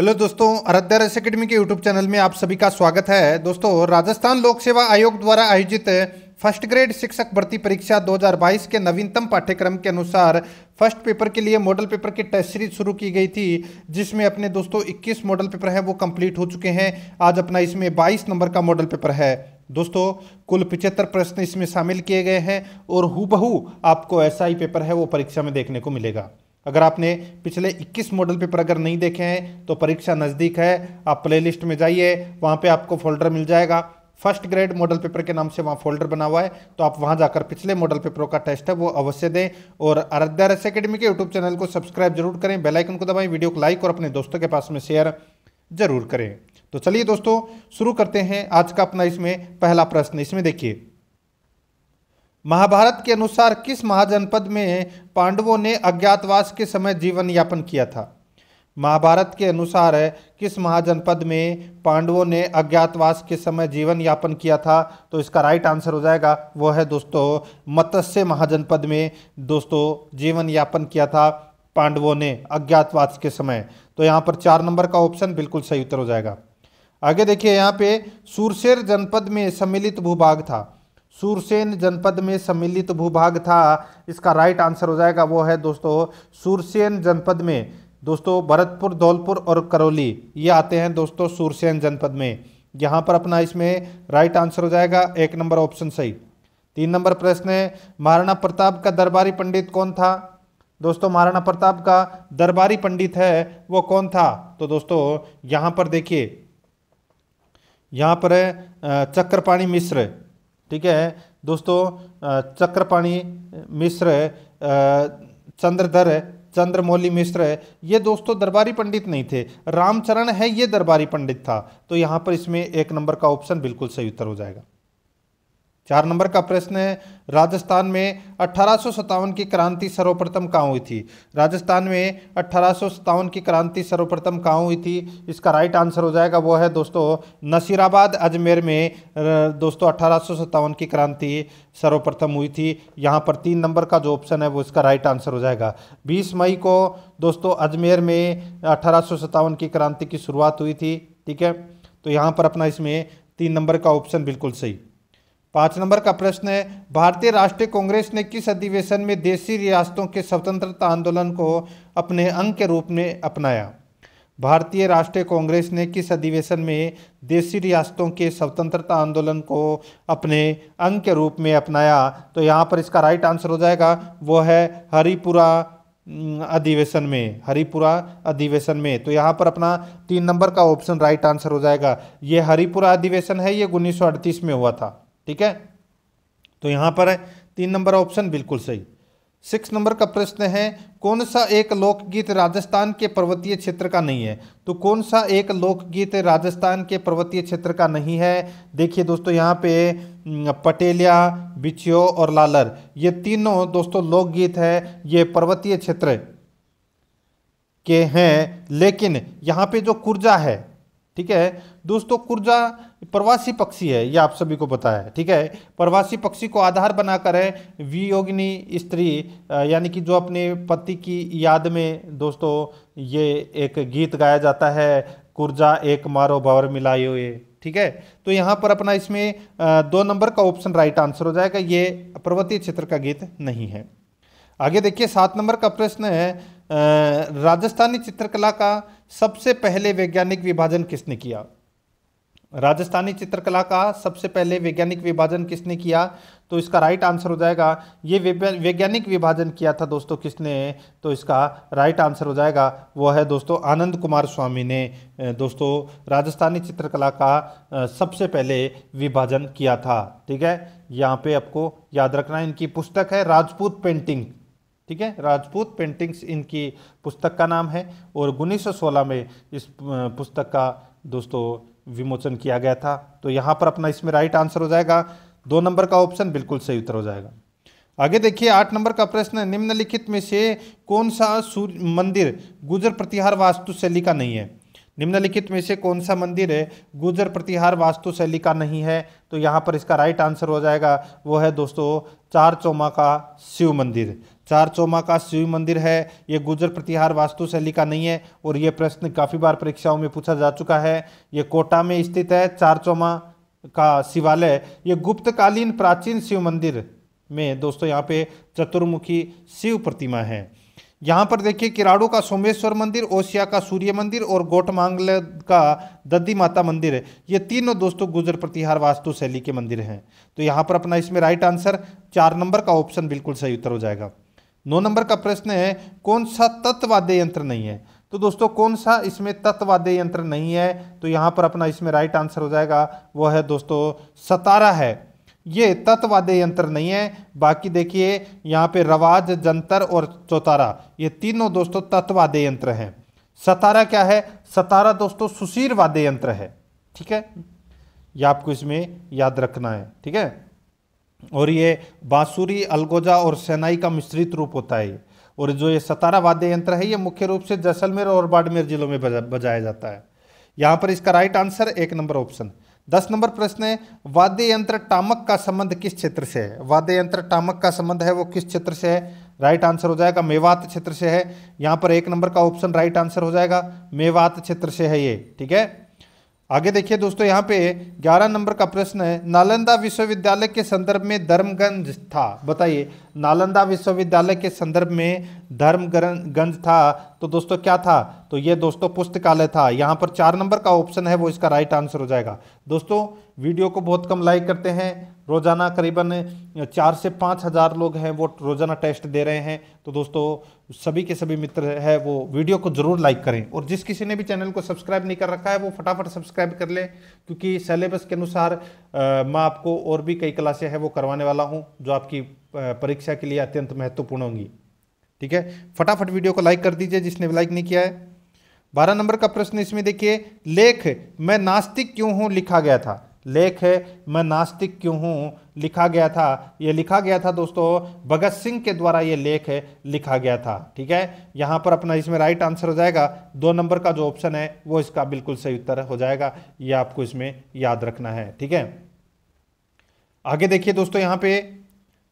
hello दोस्तों अरद्या रस academy के यूट्यूब चैनल में आप सभी का स्वागत है दोस्तों राजस्थान लोक सेवा आयोग द्वारा आयोजित फर्स्ट ग्रेड शिक्षक भर्ती परीक्षा 2022 के नवीनतम पाठ्यक्रम के अनुसार फर्स्ट पेपर के लिए मॉडल पेपर की टेस्ट सीरीज शुरू की गई थी जिसमें अपने दोस्तों 21 मॉडल पेपर हैं वो कंप्लीट हो चुके हैं आज अपना इसमें बाईस नंबर का मॉडल पेपर है दोस्तों कुल पिचहत्तर प्रश्न इसमें शामिल किए गए हैं और हु आपको ऐसा ही पेपर है वो परीक्षा में देखने को मिलेगा अगर आपने पिछले 21 मॉडल पेपर अगर नहीं देखे हैं तो परीक्षा नज़दीक है आप प्लेलिस्ट में जाइए वहाँ पे आपको फोल्डर मिल जाएगा फर्स्ट ग्रेड मॉडल पेपर के नाम से वहाँ फोल्डर बना हुआ है तो आप वहाँ जाकर पिछले मॉडल पेपरों का टेस्ट है वो अवश्य दें और आराध्या रस अकेडमी के यूट्यूब चैनल को सब्सक्राइब जरूर करें बेलाइकन को दबाएं वीडियो को लाइक और अपने दोस्तों के पास में शेयर जरूर करें तो चलिए दोस्तों शुरू करते हैं आज का अपना इसमें पहला प्रश्न इसमें देखिए महाभारत के अनुसार किस महाजनपद में पांडवों ने अज्ञातवास के समय जीवन यापन किया था महाभारत के अनुसार किस महाजनपद में पांडवों ने अज्ञातवास के समय जीवन यापन किया था तो इसका राइट आंसर हो जाएगा वो है दोस्तों मत्स्य महाजनपद में दोस्तों जीवन यापन किया था पांडवों ने अज्ञातवास के समय तो यहाँ पर चार नंबर का ऑप्शन बिल्कुल सही उत्तर हो जाएगा आगे देखिए यहाँ पे सुरशेर जनपद में सम्मिलित भूभाग था सूरसेन जनपद में सम्मिलित भूभाग था इसका राइट आंसर हो जाएगा वो है दोस्तों सूरसेन जनपद में दोस्तों भरतपुर धौलपुर और करौली ये आते हैं दोस्तों सूरसेन जनपद में यहाँ पर अपना इसमें राइट आंसर हो जाएगा एक नंबर ऑप्शन सही तीन नंबर प्रश्न है महाराणा प्रताप का दरबारी पंडित कौन था दोस्तों महाराणा प्रताप का दरबारी पंडित है वो कौन था तो दोस्तों यहाँ पर देखिए यहाँ पर है चक्रपाणी मिश्र ठीक है दोस्तों चक्रपाणी मिश्र चंद्रधर चंद्रमौली मिश्र ये दोस्तों दरबारी पंडित नहीं थे रामचरण है ये दरबारी पंडित था तो यहाँ पर इसमें एक नंबर का ऑप्शन बिल्कुल सही उत्तर हो जाएगा चार नंबर का प्रश्न है राजस्थान में अठारह की क्रांति सर्वप्रथम कहाँ हुई थी राजस्थान में अठारह की क्रांति सर्वप्रथम कहाँ हुई थी इसका राइट आंसर हो जाएगा वो है दोस्तों नसीराबाद अजमेर में दोस्तों अठारह की क्रांति सर्वप्रथम हुई थी यहाँ पर तीन नंबर का जो ऑप्शन है वो इसका राइट आंसर हो जाएगा बीस मई को दोस्तों अजमेर में अठारह की क्रांति की शुरुआत हुई थी ठीक है तो यहाँ पर अपना इसमें तीन नंबर का ऑप्शन बिल्कुल सही पाँच नंबर का प्रश्न है भारतीय राष्ट्रीय कांग्रेस ने किस अधिवेशन में देशी रियासतों के स्वतंत्रता आंदोलन को अपने अंग के रूप में अपनाया भारतीय राष्ट्रीय कांग्रेस ने किस अधिवेशन में देशी रियासतों के स्वतंत्रता आंदोलन को अपने अंग के रूप में अपनाया तो यहाँ पर इसका राइट आंसर हो जाएगा वो है हरिपुरा अधिवेशन में हरिपुरा अधिवेशन में तो यहाँ पर अपना तीन नंबर का ऑप्शन राइट आंसर हो जाएगा ये हरिपुरा अधिवेशन है ये उन्नीस में हुआ था ठीक है तो यहां पर है तीन नंबर ऑप्शन बिल्कुल सही सिक्स नंबर का प्रश्न है कौन सा एक लोकगीत राजस्थान के पर्वतीय क्षेत्र का नहीं है तो कौन सा एक लोकगीत राजस्थान के पर्वतीय क्षेत्र का नहीं है देखिए दोस्तों यहाँ पे पटेलिया बिछियो और लालर ये तीनों दोस्तों लोकगीत है ये पर्वतीय क्षेत्र के हैं लेकिन यहाँ पे जो कुर्जा है ठीक है दोस्तों कुर्जा प्रवासी पक्षी है ये आप सभी को पता है ठीक है प्रवासी पक्षी को आधार बनाकर है वियोगिनी स्त्री यानी कि जो अपने पति की याद में दोस्तों ये एक गीत गाया जाता है कुर्जा एक मारो बावर मिलाए हुए ठीक है तो यहाँ पर अपना इसमें दो नंबर का ऑप्शन राइट आंसर हो जाएगा ये पर्वतीय क्षेत्र का गीत नहीं है आगे देखिए सात नंबर का प्रश्न है राजस्थानी चित्रकला का सबसे पहले वैज्ञानिक विभाजन किसने किया राजस्थानी चित्रकला का सबसे पहले वैज्ञानिक विभाजन किसने किया तो इसका राइट आंसर हो जाएगा ये वैज्ञानिक विभाजन किया था दोस्तों किसने तो इसका राइट आंसर हो जाएगा वो है दोस्तों आनंद कुमार स्वामी ने दोस्तों राजस्थानी चित्रकला का सबसे पहले विभाजन किया था ठीक है यहाँ पे आपको याद रखना इनकी पुस्तक है राजपूत पेंटिंग ठीक है राजपूत पेंटिंग्स इनकी पुस्तक का नाम है और उन्नीस में इस पुस्तक का दोस्तों विमोचन किया गया था तो यहाँ पर अपना इसमें राइट आंसर हो जाएगा दो नंबर का ऑप्शन बिल्कुल सही उत्तर हो जाएगा आगे देखिए आठ नंबर का प्रश्न निम्नलिखित में से कौन सा सूर्य मंदिर गुजर प्रतिहार वास्तुशैली का नहीं है निम्नलिखित में से कौन सा मंदिर है गुजर प्रतिहार वास्तुशैली का नहीं है तो यहाँ पर इसका राइट आंसर हो जाएगा वो है दोस्तों चार चौमा का शिव मंदिर चार चौमा का शिव मंदिर है ये गुजर प्रतिहार वास्तुशैली का नहीं है और ये प्रश्न काफ़ी बार परीक्षाओं में पूछा जा चुका है ये कोटा में स्थित है चार चौमा का शिवालय ये गुप्तकालीन प्राचीन शिव मंदिर में दोस्तों यहाँ पे चतुर्मुखी शिव प्रतिमा है यहाँ पर देखिए किराड़ू का सोमेश्वर मंदिर ओशिया का सूर्य मंदिर और गोटमांगल का दद्दी माता मंदिर ये तीनों दोस्तों गुजर प्रतिहार वास्तु शैली के मंदिर हैं तो यहाँ पर अपना इसमें राइट आंसर चार नंबर का ऑप्शन बिल्कुल सही उत्तर हो जाएगा नौ नंबर का प्रश्न है कौन सा तत्वाद्य यंत्र नहीं है तो दोस्तों कौन सा इसमें तत्वाद्य यंत्र नहीं है तो यहाँ पर अपना इसमें राइट आंसर हो जाएगा वो है दोस्तों सतारा है ये तत्वाद्य यंत्र नहीं है बाकी देखिए यहाँ पे रवाज जंतर और चौतारा ये तीनों दोस्तों तत्वाद्य यंत्र हैं सतारा क्या है सतारा दोस्तों सुशीर वाद्य यंत्र है ठीक है ये आपको इसमें याद रखना है ठीक है और ये बांसुरी अलगोजा और सेनाई का मिश्रित रूप होता है और जो ये सतारा वाद्य यंत्र है ये मुख्य रूप से जैसलमेर और बाड़मेर जिलों में बजा, बजाया जाता है यहाँ पर इसका राइट आंसर एक नंबर ऑप्शन दस नंबर प्रश्न है वाद्य यंत्र टामक का संबंध किस क्षेत्र से है वाद्य यंत्र टामक का संबंध है वो किस क्षेत्र से है राइट आंसर हो जाएगा मेवात क्षेत्र से है यहाँ पर एक नंबर का ऑप्शन राइट आंसर हो जाएगा मेवात क्षेत्र से है ये ठीक है आगे देखिए दोस्तों यहाँ पे 11 नंबर का प्रश्न है नालंदा विश्वविद्यालय के संदर्भ में धर्मगंज था बताइए नालंदा विश्वविद्यालय के संदर्भ में धर्मगंज था तो दोस्तों क्या था तो ये दोस्तों पुस्तकालय था यहाँ पर चार नंबर का ऑप्शन है वो इसका राइट आंसर हो जाएगा दोस्तों वीडियो को बहुत कम लाइक करते हैं रोज़ाना करीबन चार से पाँच हज़ार लोग हैं वो रोज़ाना टेस्ट दे रहे हैं तो दोस्तों सभी के सभी मित्र है वो वीडियो को ज़रूर लाइक करें और जिस किसी ने भी चैनल को सब्सक्राइब नहीं कर रखा है वो फटाफट सब्सक्राइब कर लें क्योंकि सिलेबस के अनुसार मैं आपको और भी कई क्लासें हैं वो करवाने वाला हूँ जो आपकी परीक्षा के लिए अत्यंत महत्वपूर्ण होंगी ठीक है फटाफट वीडियो को लाइक कर दीजिए जिसने भी लाइक नहीं किया है बारह नंबर का प्रश्न इसमें देखिए लेख मैं नास्तिक क्यों हूँ लिखा गया था लेख है मैं नास्तिक क्यों हूँ लिखा गया था ये लिखा गया था दोस्तों भगत सिंह के द्वारा ये लेख है लिखा गया था ठीक है यहाँ पर अपना इसमें राइट आंसर हो जाएगा दो नंबर का जो ऑप्शन है वो इसका बिल्कुल सही उत्तर हो जाएगा ये आपको इसमें याद रखना है ठीक है आगे देखिए दोस्तों यहाँ पे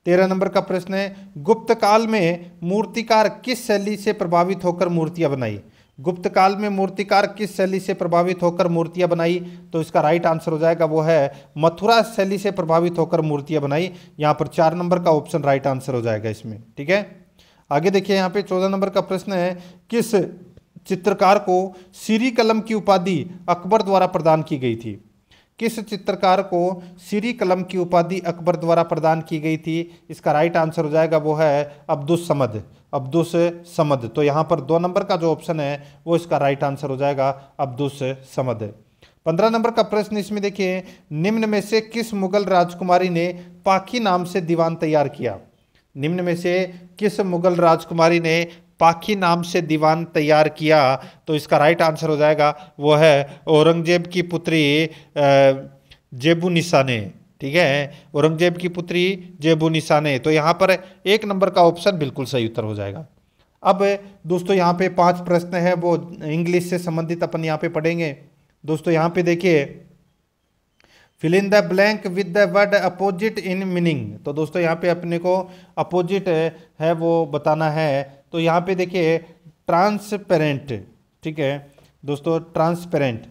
तेरह नंबर का प्रश्न है गुप्त काल में मूर्तिकार किस शैली से प्रभावित होकर मूर्तियाँ बनाई गुप्त काल में मूर्तिकार किस शैली से प्रभावित होकर मूर्तियां बनाई तो इसका राइट आंसर हो जाएगा वो है मथुरा शैली से प्रभावित होकर मूर्तियां बनाई यहां पर चार नंबर का ऑप्शन राइट आंसर हो जाएगा इसमें ठीक है आगे देखिए यहाँ पे चौदह नंबर का प्रश्न है किस चित्रकार को सीरी कलम की उपाधि अकबर द्वारा प्रदान की गई थी किस चित्रकार को सीरी कलम की उपाधि अकबर द्वारा प्रदान की गई थी इसका राइट आंसर हो जाएगा वो है अब्दुस समद अब्दुल समद तो यहाँ पर दो नंबर का जो ऑप्शन है वो इसका राइट आंसर हो जाएगा अब्दुस समद पंद्रह नंबर का प्रश्न इसमें देखिए निम्न में से किस मुगल राजकुमारी ने पाखी नाम से दीवान तैयार किया निम्न में से किस मुगल राजकुमारी ने पाखी नाम से दीवान तैयार किया तो इसका राइट आंसर हो जाएगा वो है औरंगजेब की पुत्री जेबुनिसा ने ठीक है औरंगजेब की पुत्री जेबुनिसा ने तो यहाँ पर एक नंबर का ऑप्शन बिल्कुल सही उत्तर हो जाएगा अब दोस्तों यहाँ पे पांच प्रश्न है वो इंग्लिश से संबंधित अपन यहाँ पे पढ़ेंगे दोस्तों यहाँ पे देखिए fill in the blank with the word opposite in meaning तो दोस्तों यहाँ पे अपने को अपोजिट है वो बताना है तो यहाँ पे देखिए ट्रांसपेरेंट ठीक है दोस्तों ट्रांसपेरेंट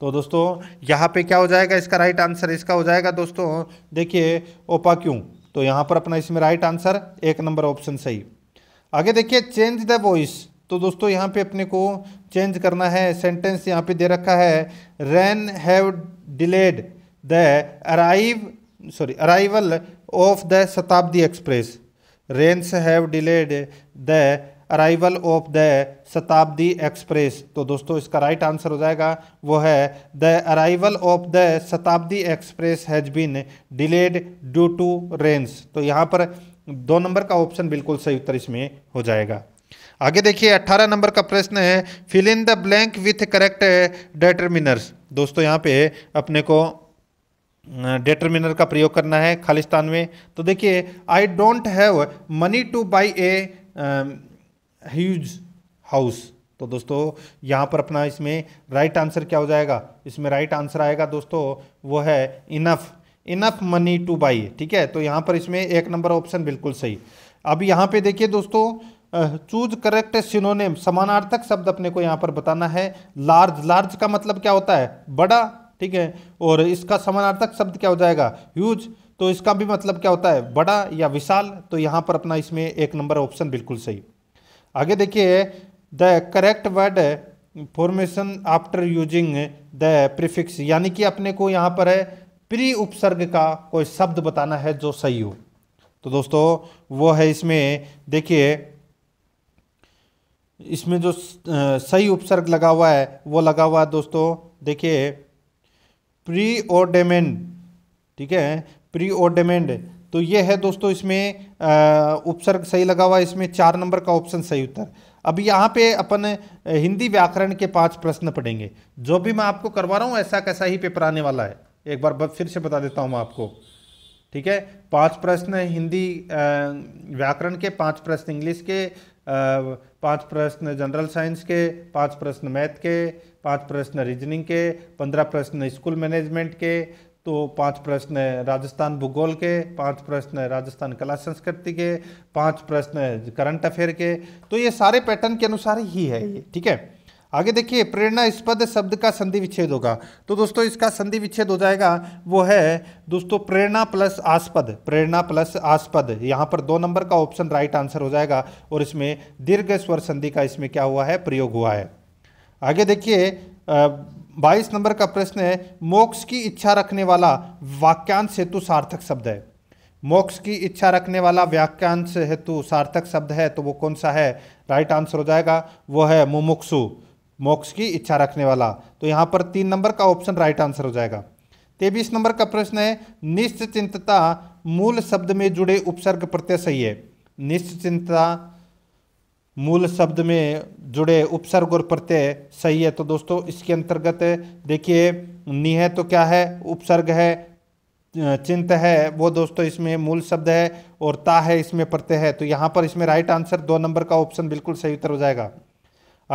तो दोस्तों यहाँ पे क्या हो जाएगा इसका राइट आंसर इसका हो जाएगा दोस्तों देखिए ओपा क्यों तो यहाँ पर अपना इसमें राइट आंसर एक नंबर ऑप्शन सही आगे देखिए चेंज द वॉइस तो दोस्तों यहाँ पे अपने को चेंज करना है सेंटेंस यहाँ पे दे रखा है rain have delayed the arrive sorry arrival of the Shatabdi express rains have delayed the arrival of the Shatabdi express तो दोस्तों इसका राइट आंसर हो जाएगा वो है the arrival of the Shatabdi express has been delayed due to rains तो यहाँ पर दो नंबर का ऑप्शन बिल्कुल सही उत्तर इसमें हो जाएगा आगे देखिए 18 नंबर का प्रश्न है fill in the blank with correct determiners दोस्तों यहाँ पे अपने को डिटर्मिनर का प्रयोग करना है खालिस्तान में तो देखिए I don't have money to buy a huge house तो दोस्तों यहाँ पर अपना इसमें राइट आंसर क्या हो जाएगा इसमें राइट आंसर आएगा दोस्तों वो है enough enough money to buy ठीक है तो यहाँ पर इसमें एक नंबर ऑप्शन बिल्कुल सही अब यहाँ पे देखिए दोस्तों चूज करेक्ट सिनोनेम समानार्थक शब्द अपने को यहाँ पर बताना है लार्ज लार्ज का मतलब क्या होता है बड़ा ठीक है और इसका समानार्थक शब्द क्या हो जाएगा ह्यूज तो इसका भी मतलब क्या होता है बड़ा या विशाल तो यहाँ पर अपना इसमें एक नंबर ऑप्शन बिल्कुल सही आगे देखिए the correct word formation after using the prefix यानी कि अपने को यहाँ पर है प्री उपसर्ग का कोई शब्द बताना है जो सही हो तो दोस्तों वो है इसमें देखिए इसमें जो सही उपसर्ग लगा हुआ है वो लगा हुआ है दोस्तों देखिए प्री ओडेमेंड ठीक है प्री ओडेमेंड तो ये है दोस्तों इसमें उपसर्ग सही लगा हुआ इसमें चार नंबर का ऑप्शन सही उत्तर अब यहाँ पे अपन हिंदी व्याकरण के पांच प्रश्न पढ़ेंगे जो भी मैं आपको करवा रहा हूँ ऐसा कैसा ही पेपर आने वाला है एक बार फिर से बता देता हूँ मैं आपको ठीक है पांच प्रश्न हिंदी व्याकरण के पांच प्रश्न इंग्लिश के पांच प्रश्न जनरल साइंस के पांच प्रश्न मैथ के पाँच प्रश्न रीजनिंग के पंद्रह प्रश्न स्कूल मैनेजमेंट के तो पांच प्रश्न राजस्थान भूगोल के पांच प्रश्न राजस्थान कला संस्कृति के पांच प्रश्न करंट अफेयर के तो ये सारे पैटर्न के अनुसार ही है ये ठीक है आगे देखिए प्रेरणास्पद शब्द का संधि विच्छेद होगा तो दोस्तों इसका संधि विच्छेद हो जाएगा वो है दोस्तों प्रेरणा प्लस आस्पद प्रेरणा प्लस आस्पद यहाँ पर दो नंबर का ऑप्शन राइट आंसर हो जाएगा और इसमें दीर्घ स्वर संधि का इसमें क्या हुआ है प्रयोग हुआ है आगे देखिए बाईस नंबर का प्रश्न है मोक्ष की इच्छा रखने वाला वाक्यांश हेतु सार्थक शब्द है मोक्ष की इच्छा रखने वाला वाक्यांश हेतु सार्थक शब्द है तो वो कौन सा है राइट आंसर हो जाएगा वो है मुमुक्षु मोक्ष की इच्छा रखने वाला तो यहाँ पर तीन नंबर का ऑप्शन राइट आंसर हो जाएगा तेईस नंबर का प्रश्न है निश्चिंतता मूल शब्द में जुड़े उपसर्ग प्रत्यय सही है निश्चिंतता मूल शब्द में जुड़े उपसर्ग और प्रत्यय सही है तो दोस्तों इसके अंतर्गत देखिए नि है तो क्या है उपसर्ग है चिंत है वो दोस्तों इसमें मूल शब्द है और ता है इसमें प्रत्यय है तो यहाँ पर इसमें राइट आंसर दो नंबर का ऑप्शन बिल्कुल सही उत्तर हो जाएगा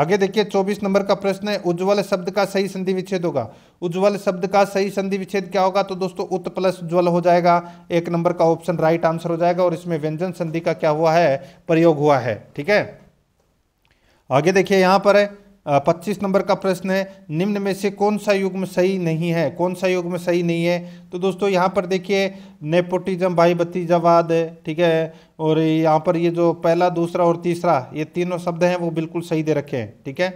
आगे देखिए 24 नंबर का प्रश्न है उज्ज्वल शब्द का सही संधि विच्छेद होगा उज्ज्वल शब्द का सही संधि विच्छेद क्या होगा तो दोस्तों उत प्लस उज्ज्वल हो जाएगा एक नंबर का ऑप्शन राइट आंसर हो जाएगा और इसमें व्यंजन संधि का क्या हुआ है प्रयोग हुआ है ठीक है आगे देखिए यहाँ पर है पच्चीस नंबर का प्रश्न है निम्न में से कौन सा युग्म सही नहीं है कौन सा युग्म सही नहीं है तो दोस्तों यहाँ पर देखिए नेपोटिज्म भाई भतीजावाद ठीक है और यहाँ पर ये जो पहला दूसरा और तीसरा ये तीनों शब्द हैं वो बिल्कुल सही दे रखे हैं ठीक है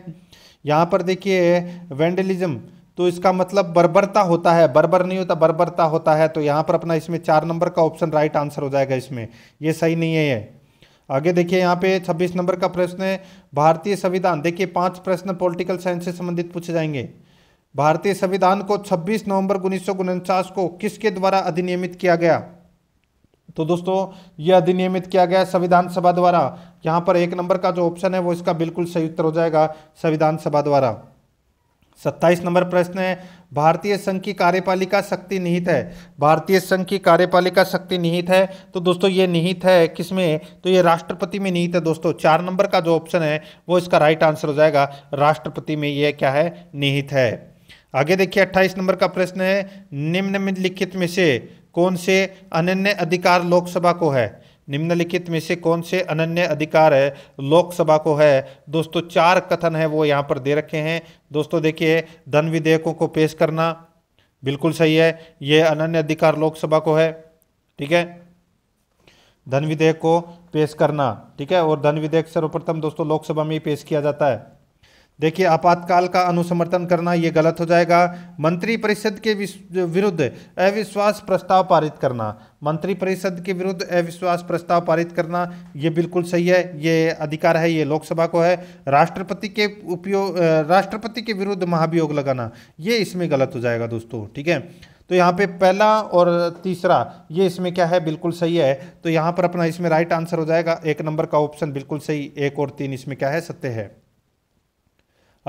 यहाँ पर देखिए वेंडलिज्म तो इसका मतलब बर्बरता होता है बर्बर नहीं होता बर्बरता होता है तो यहाँ पर अपना इसमें चार नंबर का ऑप्शन राइट आंसर हो जाएगा इसमें ये सही नहीं है ये आगे देखिए यहाँ पे 26 नंबर का प्रश्न है भारतीय संविधान देखिए पांच प्रश्न पॉलिटिकल साइंस से संबंधित पूछे जाएंगे भारतीय संविधान को 26 नवंबर उन्नीस को किसके द्वारा अधिनियमित किया गया तो दोस्तों यह अधिनियमित किया गया संविधान सभा द्वारा यहाँ पर एक नंबर का जो ऑप्शन है वो इसका बिल्कुल सही उत्तर हो जाएगा संविधान सभा द्वारा सत्ताईस नंबर प्रश्न है भारतीय संघ की कार्यपालिका शक्ति निहित है भारतीय संघ की कार्यपालिका शक्ति निहित है तो दोस्तों ये निहित है किसमें तो ये राष्ट्रपति में निहित है दोस्तों चार नंबर का जो ऑप्शन है वो इसका राइट आंसर हो जाएगा राष्ट्रपति में ये क्या है निहित है आगे देखिए अट्ठाईस नंबर का प्रश्न है निम्नलिखित में से कौन से अनन्य अधिकार लोकसभा को है निम्नलिखित में से कौन से अनन्य अधिकार है लोकसभा को है दोस्तों चार कथन है वो यहाँ पर दे रखे हैं दोस्तों देखिए धन विधेयकों को पेश करना बिल्कुल सही है ये अनन्य अधिकार लोकसभा को है ठीक है धन विधेयक को पेश करना ठीक है और धन विधेयक सर्वप्रथम दोस्तों लोकसभा में ही पेश किया जाता है देखिए आपातकाल का अनुसमर्थन करना ये गलत हो जाएगा मंत्रिपरिषद के विरुद्ध अविश्वास प्रस्ताव पारित करना मंत्रिपरिषद के विरुद्ध अविश्वास प्रस्ताव पारित करना ये बिल्कुल सही है ये अधिकार है ये लोकसभा को है राष्ट्रपति के उपयोग राष्ट्रपति के विरुद्ध महाभियोग लगाना ये इसमें गलत हो जाएगा दोस्तों ठीक है तो यहाँ पे पहला और तीसरा ये इसमें क्या है बिल्कुल सही है तो यहाँ पर अपना इसमें राइट आंसर हो जाएगा एक नंबर का ऑप्शन बिल्कुल सही एक और तीन इसमें क्या है सत्य है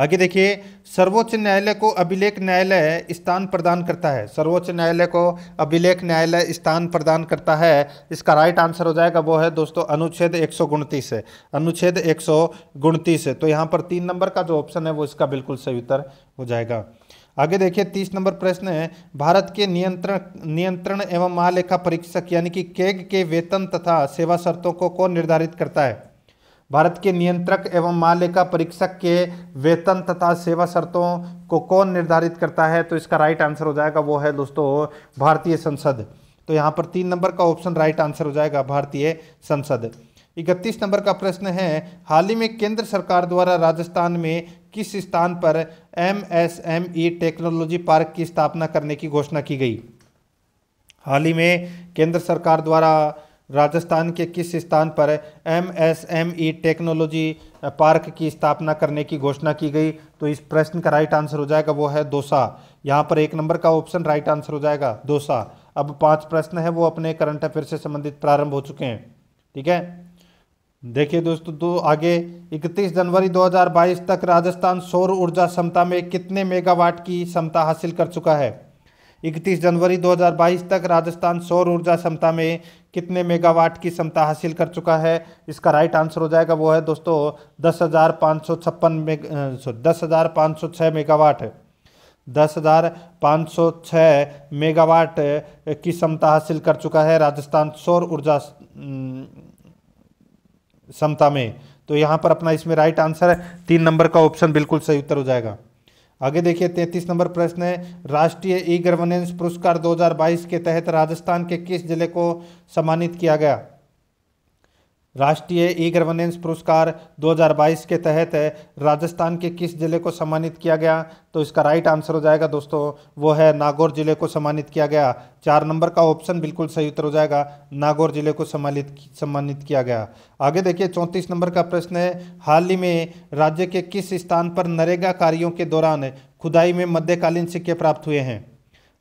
आगे देखिए सर्वोच्च न्यायालय को अभिलेख न्यायालय स्थान प्रदान करता है सर्वोच्च न्यायालय को अभिलेख न्यायालय स्थान प्रदान करता है इसका राइट आंसर हो जाएगा वो है दोस्तों अनुच्छेद एक सौ है अनुच्छेद एक सौ है तो यहाँ पर तीन नंबर का जो ऑप्शन है वो इसका बिल्कुल सही उत्तर हो जाएगा आगे देखिए तीस नंबर प्रश्न है भारत के नियंत्रण नियंत्रण एवं महालेखा परीक्षक यानी कि केग के वेतन तथा सेवा शर्तों को कौन निर्धारित करता है भारत के नियंत्रक एवं मालिका परीक्षक के वेतन तथा सेवा शर्तों को कौन निर्धारित करता है तो इसका राइट आंसर हो जाएगा वो है दोस्तों भारतीय संसद तो यहाँ पर तीन नंबर का ऑप्शन राइट आंसर हो जाएगा भारतीय संसद इकतीस नंबर का प्रश्न है हाल ही में केंद्र सरकार द्वारा राजस्थान में किस स्थान पर M S M E technology park की स्थापना करने की घोषणा की गई हाल ही में केंद्र सरकार द्वारा राजस्थान के किस स्थान पर M S M E technology park की स्थापना करने की घोषणा की गई तो इस प्रश्न का राइट आंसर हो जाएगा वो है दोसा यहाँ पर एक नंबर का ऑप्शन राइट आंसर हो जाएगा दोसा अब पांच प्रश्न है वो अपने करंट अफेयर से संबंधित प्रारंभ हो चुके हैं ठीक है देखिए दोस्तों दो आगे 31 जनवरी 2022 तक राजस्थान सौर ऊर्जा क्षमता में कितने मेगावाट की क्षमता हासिल कर चुका है इकतीस जनवरी 2022 तक राजस्थान सौर ऊर्जा क्षमता में कितने मेगावाट की क्षमता हासिल कर चुका है इसका राइट आंसर हो जाएगा वो है दोस्तों दस हज़ार पाँच सौ छप्पन मेगा दस हज़ार पाँच सौ छः मेगावाट दस हज़ार पाँच सौ छः मेगावाट की क्षमता हासिल कर चुका है राजस्थान सौर ऊर्जा क्षमता में तो यहाँ पर अपना इसमें राइट आंसर है तीन नंबर का ऑप्शन बिल्कुल सही उत्तर हो जाएगा आगे देखिए तैंतीस नंबर प्रश्न है राष्ट्रीय ई गवर्नेंस पुरस्कार 2022 के तहत राजस्थान के किस जिले को सम्मानित किया गया राष्ट्रीय ई गवर्नेंस पुरस्कार 2022 के तहत राजस्थान के किस जिले को सम्मानित किया गया तो इसका राइट आंसर हो जाएगा दोस्तों वो है नागौर जिले को सम्मानित किया गया चार नंबर का ऑप्शन बिल्कुल सही उत्तर हो जाएगा नागौर जिले को सम्मानित सम्मानित किया गया आगे देखिए चौंतीस नंबर का प्रश्न है हाल ही में राज्य के किस स्थान पर नरेगा कार्यों के दौरान खुदाई में मध्यकालीन सिक्के प्राप्त हुए हैं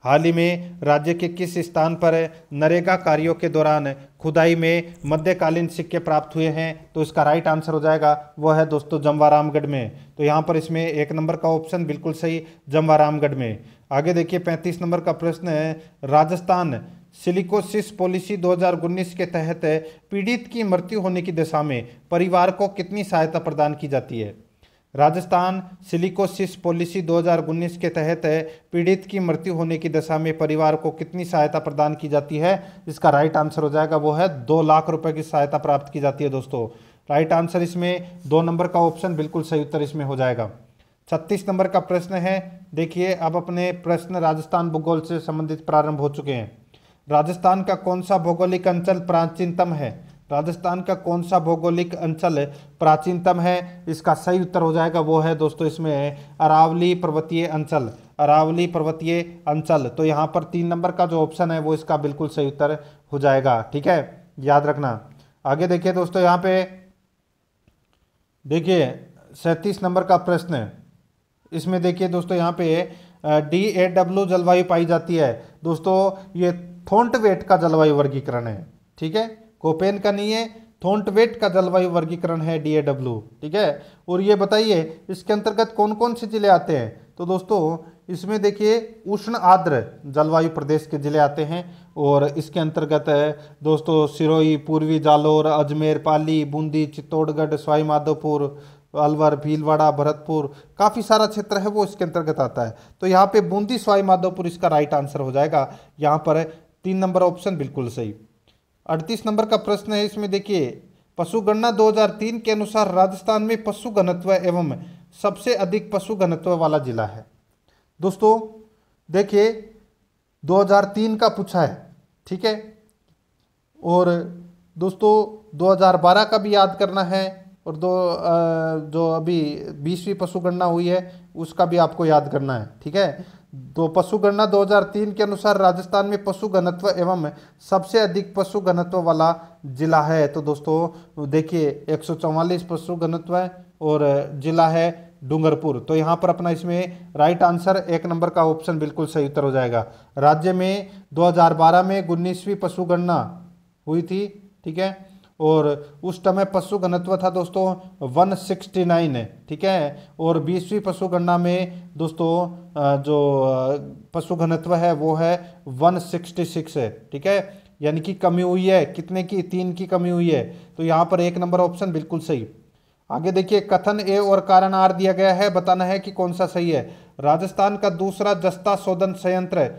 हाल ही में राज्य के किस स्थान पर नरेगा कार्यों के दौरान खुदाई में मध्यकालीन सिक्के प्राप्त हुए हैं तो इसका राइट आंसर हो जाएगा वह है दोस्तों जमवारामगढ़ में तो यहाँ पर इसमें एक नंबर का ऑप्शन बिल्कुल सही जमवारामगढ़ में आगे देखिए पैंतीस नंबर का प्रश्न है राजस्थान सिलिकोसिस पॉलिसी दो के तहत पीड़ित की मृत्यु होने की दशा में परिवार को कितनी सहायता प्रदान की जाती है राजस्थान सिलिकोसिस पॉलिसी 2019 के तहत पीड़ित की मृत्यु होने की दशा में परिवार को कितनी सहायता प्रदान की जाती है इसका राइट आंसर हो जाएगा वो है दो लाख रुपए की सहायता प्राप्त की जाती है दोस्तों राइट आंसर इसमें दो नंबर का ऑप्शन बिल्कुल सही उत्तर इसमें हो जाएगा छत्तीस नंबर का प्रश्न है देखिए अब अपने प्रश्न राजस्थान भूगोल से संबंधित प्रारंभ हो चुके हैं राजस्थान का कौन सा भौगोलिक अंचल प्राचीनतम है राजस्थान का कौन सा भौगोलिक अंचल प्राचीनतम है इसका सही उत्तर हो जाएगा वो है दोस्तों इसमें अरावली पर्वतीय अंचल अरावली पर्वतीय अंचल तो यहाँ पर तीन नंबर का जो ऑप्शन है वो इसका बिल्कुल सही उत्तर हो जाएगा ठीक है याद रखना आगे देखिए दोस्तों यहाँ पे देखिए सैंतीस नंबर का प्रश्न इसमें देखिए दोस्तों यहाँ पे डी ए डब्ल्यू जलवायु पाई जाती है दोस्तों ये थोंटवेट का जलवायु वर्गीकरण है ठीक है कोपेन का नहीं है थोंटवेट का जलवायु वर्गीकरण है डब्ल्यू ठीक है और ये बताइए इसके अंतर्गत कौन कौन से जिले आते हैं तो दोस्तों इसमें देखिए उष्ण आद्र जलवायु प्रदेश के जिले आते हैं और इसके अंतर्गत दोस्तों सिरोही पूर्वी जालोर अजमेर पाली बूंदी चित्तौड़गढ़ स्वाईमाधोपुर अलवर भीलवाड़ा भरतपुर काफ़ी सारा क्षेत्र है वो इसके अंतर्गत आता है तो यहाँ पे बूंदी स्वाईमाधोपुर इसका राइट आंसर हो जाएगा यहाँ पर तीन नंबर ऑप्शन बिल्कुल सही अड़तीस नंबर का प्रश्न है इसमें देखिए पशुगणना 2003 के अनुसार राजस्थान में पशु घनत्व एवं सबसे अधिक पशु घनत्व वाला जिला है दोस्तों देखिए 2003 का पूछा है ठीक है और दोस्तों 2012 का भी याद करना है और दो जो अभी बीसवीं पशुगणना हुई है उसका भी आपको याद करना है ठीक है दो पशु गणना 2003 के अनुसार राजस्थान में पशु घनत्व एवं सबसे अधिक पशु घनत्व वाला जिला है तो दोस्तों देखिए एक पशु घनत्व है और जिला है डूंगरपुर तो यहाँ पर अपना इसमें राइट आंसर एक नंबर का ऑप्शन बिल्कुल सही उत्तर हो जाएगा राज्य में 2012 में उन्नीसवीं पशु गणना हुई थी ठीक है और उस समय पशु घनत्व था दोस्तों 169 है ठीक है और बीसवीं पशु गणना में दोस्तों जो पशु घनत्व है वो है 166 है ठीक है यानी कि कमी हुई है कितने की तीन की कमी हुई है तो यहाँ पर एक नंबर ऑप्शन बिल्कुल सही आगे देखिए कथन ए और कारण आर दिया गया है बताना है कि कौन सा सही है राजस्थान का दूसरा जस्ता शोधन संयंत्र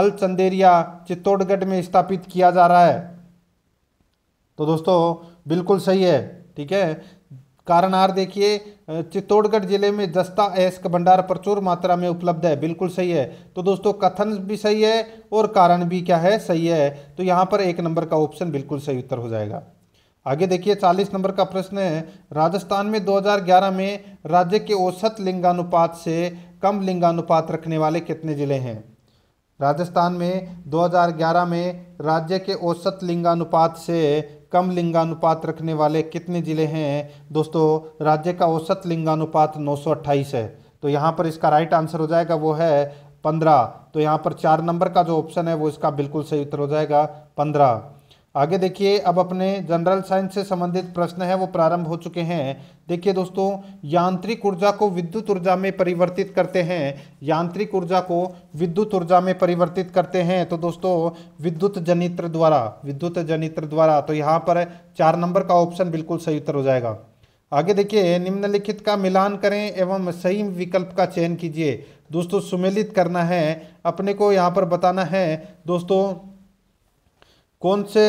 अल चंदेरिया चित्तौड़गढ़ में स्थापित किया जा रहा है तो दोस्तों बिल्कुल सही है ठीक है कारण आर देखिए चित्तौड़गढ़ जिले में दस्ता एस्क भंडार प्रचुर मात्रा में उपलब्ध है बिल्कुल सही है तो दोस्तों कथन भी सही है और कारण भी क्या है सही है तो यहाँ पर एक नंबर का ऑप्शन बिल्कुल सही उत्तर हो जाएगा आगे देखिए 40 नंबर का प्रश्न है राजस्थान में 2011 में राज्य के औसत लिंगानुपात से कम लिंगानुपात रखने वाले कितने जिले हैं राजस्थान में 2011 में राज्य के औसत लिंगानुपात से कम लिंगानुपात रखने वाले कितने ज़िले हैं दोस्तों राज्य का औसत लिंगानुपात नौ है तो यहाँ पर इसका राइट आंसर हो जाएगा वो है पंद्रह तो यहाँ पर चार नंबर का जो ऑप्शन है वो इसका बिल्कुल सही उत्तर हो जाएगा पंद्रह आगे देखिए अब अपने जनरल साइंस से संबंधित प्रश्न है वो प्रारंभ हो चुके हैं देखिए दोस्तों यांत्रिक ऊर्जा को विद्युत ऊर्जा में परिवर्तित करते हैं यांत्रिक ऊर्जा को विद्युत ऊर्जा में परिवर्तित करते हैं तो दोस्तों विद्युत जनित्र द्वारा विद्युत जनित्र द्वारा तो यहाँ पर चार नंबर का ऑप्शन बिल्कुल सही उत्तर हो जाएगा आगे देखिए निम्नलिखित का मिलान करें एवं सही विकल्प का चयन कीजिए दोस्तों सुमेलित करना है अपने को यहाँ पर बताना है दोस्तों कौन से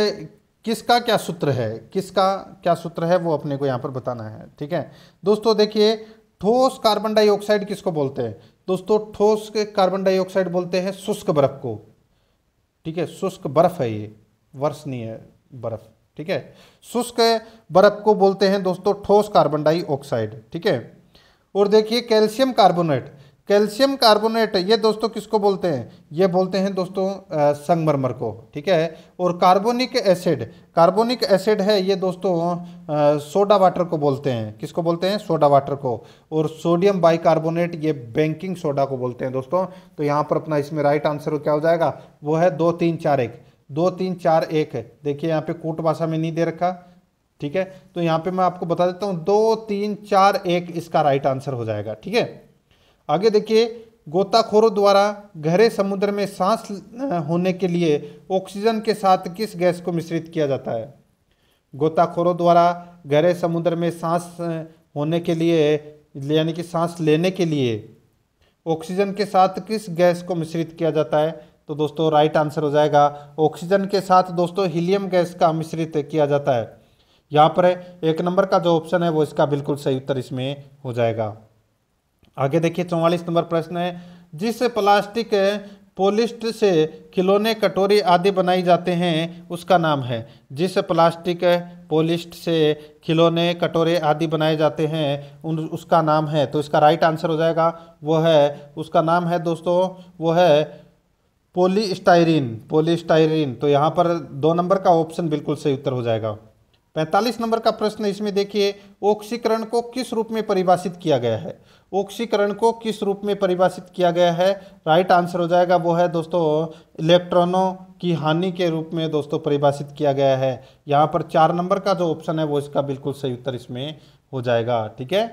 किसका क्या सूत्र है किसका क्या सूत्र है वो अपने को यहाँ पर बताना है ठीक है दोस्तों देखिए ठोस कार्बन डाइऑक्साइड किसको बोलते हैं दोस्तों ठोस के कार्बन डाइऑक्साइड बोलते हैं शुष्क बर्फ को ठीक है शुष्क बर्फ है ये वर्षनीय बर्फ ठीक है शुष्क बर्फ को बोलते हैं दोस्तों ठोस कार्बन डाइऑक्साइड ठीक है और देखिए कैल्शियम कार्बोनेट कैल्शियम कार्बोनेट ये दोस्तों किसको बोलते हैं ये बोलते हैं दोस्तों संगमरमर को ठीक है और कार्बोनिक एसिड कार्बोनिक एसिड है ये दोस्तों आ, सोडा वाटर को बोलते हैं किसको बोलते हैं सोडा वाटर को और सोडियम बाइकार्बोनेट ये बैंकिंग सोडा को बोलते हैं दोस्तों तो यहाँ पर अपना इसमें राइट आंसर क्या हो जाएगा वो है दो तीन चार एक दो तीन चार एक देखिए यहाँ पे कूट भाषा में नहीं दे रखा ठीक है तो यहाँ पे मैं आपको बता देता हूँ दो तीन चार एक इसका राइट आंसर हो जाएगा ठीक है आगे देखिए गोताखोरों द्वारा गहरे समुद्र में सांस होने के लिए ऑक्सीजन के साथ किस गैस को मिश्रित किया जाता है गोताखोरों द्वारा गहरे समुद्र में सांस होने के लिए यानी कि सांस लेने के लिए ऑक्सीजन के साथ किस गैस को मिश्रित किया जाता है तो दोस्तों राइट आंसर हो जाएगा ऑक्सीजन के साथ दोस्तों हीलियम गैस का मिश्रित किया जाता है यहाँ पर एक नंबर का जो ऑप्शन है वो इसका बिल्कुल सही उत्तर इसमें हो जाएगा आगे देखिए चौवालीस नंबर प्रश्न है जिस प्लास्टिक पोलिस्ट से खिलौने कटोरी आदि बनाई जाते हैं उसका नाम है जिस प्लास्टिक पोलिस्ट से खिलौने कटोरे आदि बनाए जाते हैं उन उसका नाम है तो इसका राइट आंसर हो जाएगा वो है उसका नाम है दोस्तों वो है पोलीस्टायरीन पोलीस्टायरीन तो यहाँ पर दो नंबर का ऑप्शन बिल्कुल सही उत्तर हो जाएगा पैंतालीस नंबर का प्रश्न इसमें देखिए ऑक्सीकरण को किस रूप में परिभाषित किया गया है ऑक्सीकरण को किस रूप में परिभाषित किया गया है राइट आंसर हो जाएगा वो है दोस्तों इलेक्ट्रॉनों की हानि के रूप में दोस्तों परिभाषित किया गया है यहाँ पर चार नंबर का जो ऑप्शन है वो इसका बिल्कुल सही उत्तर इसमें हो जाएगा ठीक है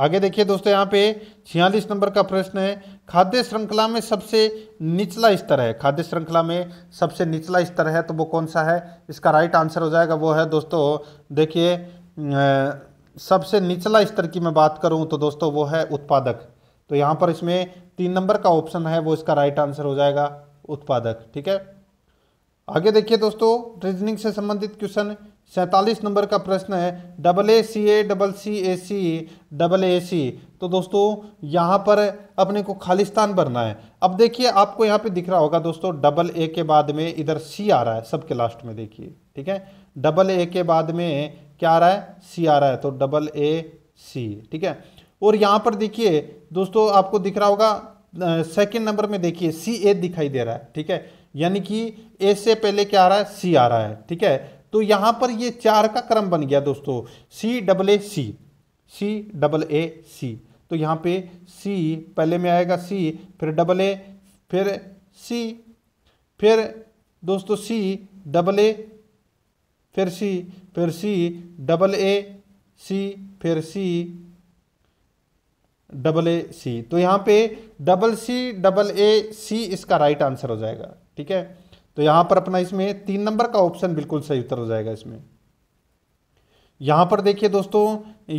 आगे देखिए दोस्तों यहाँ पे छियालीस नंबर का प्रश्न है खाद्य श्रृंखला में सबसे निचला स्तर है खाद्य श्रृंखला में सबसे निचला स्तर है तो वो कौन सा है इसका राइट आंसर हो जाएगा वो है दोस्तों देखिए सबसे निचला स्तर की मैं बात करूँ तो दोस्तों वो है उत्पादक तो यहाँ पर इसमें तीन नंबर का ऑप्शन है वो इसका राइट आंसर हो जाएगा उत्पादक ठीक है आगे देखिए दोस्तों रीजनिंग से संबंधित क्वेश्चन सैंतालीस नंबर का प्रश्न है double A C A double C A C double A C तो दोस्तों यहाँ पर अपने को खालिस्तान भरना है अब देखिए आपको यहाँ पे दिख रहा होगा दोस्तों डबल ए के बाद में इधर सी आ रहा है सबके लास्ट में देखिए ठीक है डबल ए के बाद में क्या आ रहा है सी आ रहा है तो डबल ए सी ठीक है और यहाँ पर देखिए दोस्तों आपको दिख रहा होगा सेकेंड नंबर में देखिए सी ए दिखाई दे रहा है ठीक है यानी कि ए से पहले क्या आ रहा है सी आ रहा है ठीक है तो यहाँ पर ये चार का क्रम बन गया दोस्तों सी double A C C double A C तो यहाँ पे सी पहले में आएगा सी फिर डबल ए फिर सी फिर दोस्तों सी डबल ए फिर सी फिर सी डबल ए सी फिर सी डबल ए सी तो यहाँ पे डबल सी डबल ए सी इसका राइट आंसर हो जाएगा ठीक है तो यहां पर अपना इसमें तीन नंबर का ऑप्शन बिल्कुल सही उत्तर हो जाएगा इसमें यहां पर देखिए दोस्तों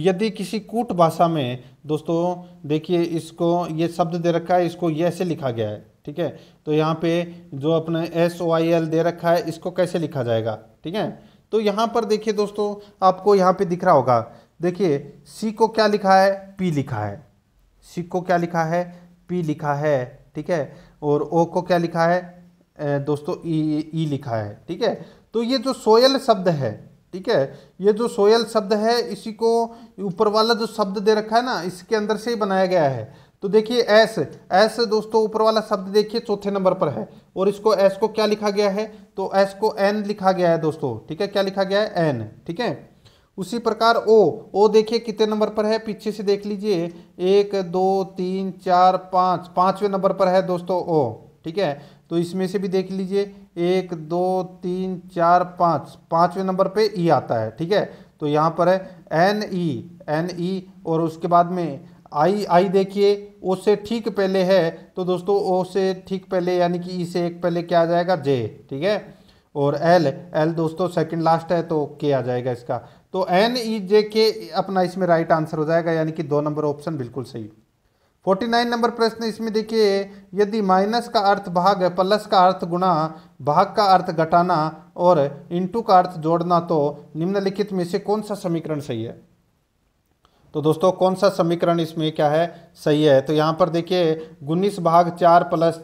यदि किसी कूट भाषा में दोस्तों देखिए इसको ये शब्द दे रखा है इसको ये ऐसे लिखा गया है ठीक है तो यहाँ पे जो अपने एस ओ आई एल दे रखा है इसको कैसे लिखा जाएगा ठीक है तो यहाँ पर देखिए दोस्तों आपको यहाँ पे दिख रहा होगा देखिए सी को क्या लिखा है पी लिखा है सी को क्या लिखा है पी लिखा है ठीक है और ओ को क्या लिखा है दोस्तों ई ई लिखा है ठीक है तो ये जो सोयल शब्द है ठीक है ये जो सोयल शब्द है इसी को ऊपर वाला जो शब्द दे रखा है ना इसके अंदर से ही बनाया गया है तो देखिए एस एस दोस्तों ऊपर वाला शब्द देखिए चौथे नंबर पर है और इसको एस को क्या लिखा गया है तो एस को एन लिखा गया है दोस्तों ठीक है क्या लिखा गया है एन ठीक है उसी प्रकार ओ ओ देखिए कितने नंबर पर है पीछे से देख लीजिए एक दो तीन चार पाँच पाँचवें नंबर पर है दोस्तों ओ ठीक है तो इसमें से भी देख लीजिए एक दो तीन चार पाँच पाँचवें नंबर पे ई आता है ठीक है तो यहाँ पर है एन ई एन ई और उसके बाद में आई आई देखिए ओ से ठीक पहले है तो दोस्तों ओ से ठीक पहले यानी कि ई से एक पहले क्या आ जाएगा जे ठीक है और एल एल दोस्तों सेकंड लास्ट है तो के आ जाएगा इसका तो एन ई जे के अपना इसमें राइट आंसर हो जाएगा यानी कि दो नंबर ऑप्शन बिल्कुल सही फोर्टी नाइन नंबर प्रश्न इसमें देखिए यदि माइनस का अर्थ भाग प्लस का अर्थ गुणा भाग का अर्थ घटाना और इंटू का अर्थ जोड़ना तो निम्नलिखित में से कौन सा समीकरण सही है तो दोस्तों कौन सा समीकरण इसमें क्या है सही है तो यहाँ पर देखिए उन्नीस भाग चार प्लस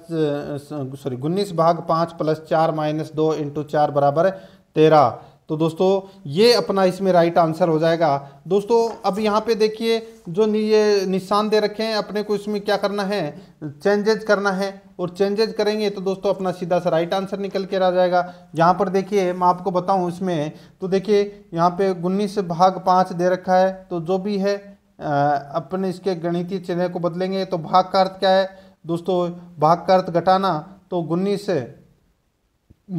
सॉरी उन्नीस भाग पाँच प्लस चार माइनस दो इंटू चार बराबर तेरह तो दोस्तों ये अपना इसमें राइट आंसर हो जाएगा दोस्तों अब यहाँ पे देखिए जो ये निशान दे रखे हैं अपने को इसमें क्या करना है चेंजेज करना है और चेंजेज करेंगे तो दोस्तों अपना सीधा सा राइट आंसर निकल के आ जाएगा यहाँ पर देखिए मैं आपको बताऊँ इसमें तो देखिए यहाँ पे उन्नीस भाग पाँच दे रखा है तो जो भी है अपने इसके गणितीय चिन्ह को बदलेंगे तो भाग का अर्थ क्या है दोस्तों भाग का अर्थ घटाना तो उन्नीस